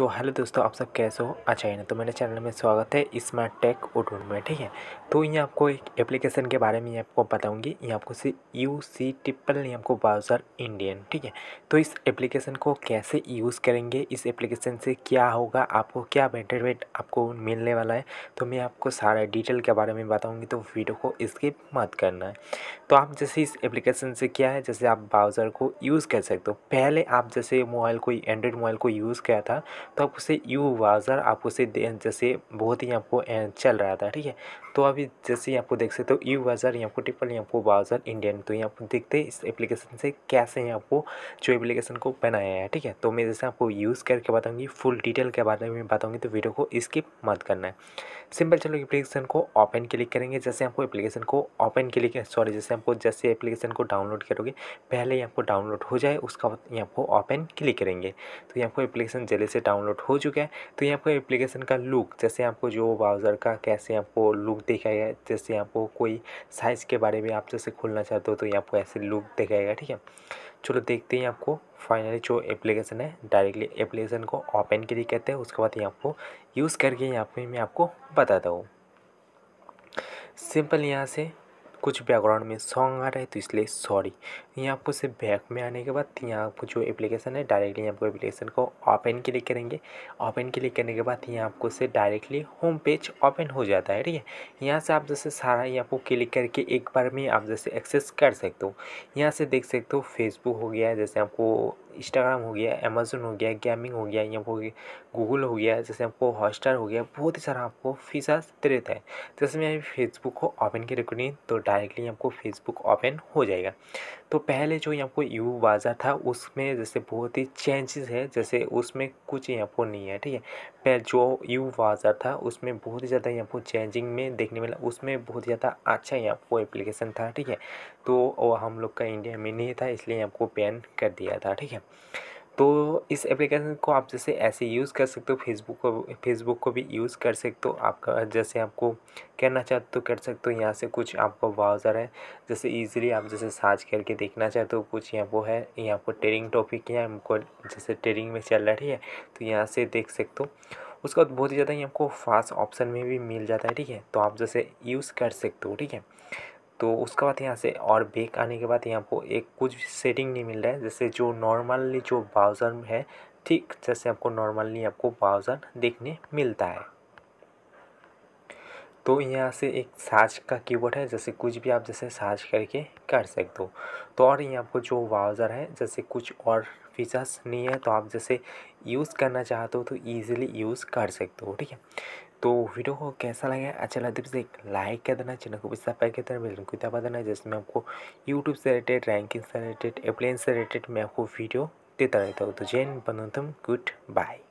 तो हेलो दोस्तों आप सब कैसे हो अच्छा ना तो मेरे चैनल में स्वागत है स्मार्ट टेक उडून में ठीक है तो ये आपको एक एप्लीकेशन के बारे में आपको बताऊंगी ये आपको सी यू सी टिप्पल ये आपको ब्राउज़र इंडियन ठीक है तो इस एप्लीकेशन को कैसे यूज़ करेंगे इस एप्लीकेशन से क्या होगा आपको क्या बेटरवेट आपको मिलने वाला है तो मैं आपको सारा डिटेल के बारे में बताऊँगी तो वीडियो को स्किप मत करना है तो आप जैसे इस एप्लीकेशन से क्या है जैसे आप ब्राउज़र को यूज़ कर सकते हो पहले आप जैसे मोबाइल को एंड्रॉयड मोबाइल को यूज़ किया था तो आपको से यू वाज़र आपको से जैसे बहुत ही आपको चल रहा था ठीक है तो अभी जैसे आपको देख सकते हो यू वाज़र यहाँ को ट्रिपल यहाँ को वाज़र इंडियन तो यहाँ पर देखते इस एप्लीकेशन से कैसे यहाँ आपको जो एप्लीकेशन को बनाया है ठीक है तो मैं जैसे आपको यूज़ करके बताऊँगी फुल डिटेल के बारे में बताऊँगी तो वीडियो को स्किप मत करना है सिंपल चलो एप्लीकेशन को ओपन क्लिक करेंगे जैसे आपको एप्लीकेशन को ओपन क्लिक सॉरी जैसे आपको जैसे एप्लीकेशन को डाउनलोड करोगे पहले यहाँ आपको डाउनलोड हो जाए उसका यहाँ को ओपन क्लिक करेंगे तो यहाँ को एप्लीकेशन जल्दी से डाउनलोड हो चुका है तो यहाँ पर एप्लीकेशन का लुक जैसे आपको जो ब्राउज़र का कैसे आपको लुक दिखाएगा जैसे आपको कोई साइज़ के बारे में आप जैसे खोलना चाहते हो तो यहाँ पर ऐसे लुक दिखाएगा ठीक है चलो देखते हैं आपको फाइनली जो एप्लीकेशन है डायरेक्टली एप्लीकेशन को ओपन के लिए कहते हैं उसके बाद ये आपको यूज़ करके यहाँ पे मैं आपको बताता हूँ सिंपल यहाँ से कुछ बैकग्राउंड में सॉन्ग आ रहा है तो इसलिए सॉरी यहाँ आपको से बैक में आने के बाद यहाँ आपको जो एप्लीकेशन है डायरेक्टली आपको एप्लीकेशन को ओपन क्लिक करेंगे ओपन क्लिक करने के बाद यहाँ आपको से डायरेक्टली होम पेज ओपन हो जाता है ठीक है यहाँ से आप जैसे सारा यहाँ आपको क्लिक करके एक बार में आप जैसे एक्सेस कर सकते हो यहाँ से देख सकते हो फेसबुक हो गया जैसे आपको इंस्टाग्राम हो गया अमेजोन हो गया गेमिंग हो गया या हो गूगल हो गया जैसे आपको हॉटस्टार हो गया बहुत ही सारा आपको फीसा दे रहता है जैसे मैं फेसबुक को ओपन की नहीं तो डायरेक्टली आपको फेसबुक ओपन हो जाएगा तो पहले जो यहाँ को यू बाज़ार था उसमें जैसे बहुत ही चेंजेस है जैसे उसमें कुछ यहाँ आपको नहीं है ठीक है पहले जो यू बाज़ार था उसमें बहुत ही ज़्यादा यहाँ आपको चेंजिंग में देखने मिला उसमें बहुत ज़्यादा अच्छा यहाँ को एप्लीकेशन था ठीक है तो वो हम लोग का इंडिया में नहीं था इसलिए आपको बैन कर दिया था ठीक है है तो इस एप्लीकेशन को आप जैसे ऐसे यूज़ कर सकते हो फेसबुक को फेसबुक को भी यूज़ कर सकते हो आपका जैसे आपको कहना चाहते हो तो कर सकते हो यहाँ से कुछ आपका ब्राउज़र है जैसे इजीली आप जैसे सर्च करके देखना चाहते हो कुछ यहाँ वो है यहाँ पर ट्रेडिंग टॉपिक है हमको जैसे ट्रेडिंग में चल रही है तो यहाँ से देख सकते हो उसका बहुत ही ज़्यादा ही आपको फास्ट ऑप्शन में भी मिल जाता है ठीक है तो आप जैसे यूज़ कर सकते हो ठीक है तो उसके बाद यहाँ से और बेक आने के बाद यहाँ को एक कुछ सेटिंग नहीं मिल रहा है जैसे जो नॉर्मली जो ब्राउज़र है ठीक जैसे आपको नॉर्मली आपको ब्राउज़र देखने मिलता है तो यहाँ से एक साज का कीबोर्ड है जैसे कुछ भी आप जैसे साज करके कर सकते हो तो और यहाँ आपको जो ब्राउज़र है जैसे कुछ और फीचर्स नहीं है तो आप जैसे यूज़ करना चाहते हो तो ईज़िली यूज़ कर सकते हो ठीक है तो वीडियो को कैसा लगे अच्छा लगा तो एक लाइक कर देना चैनल को भी सब्सक्राइब कर देना बिल्कुल दबा देना जिसमें आपको यूट्यूब से रिलेटेड रैंकिंग से रिलेटेड एप्लेन से रिलेटेड मैं आपको वीडियो देता रहता हूँ तो जैन बनोतम गुड बाय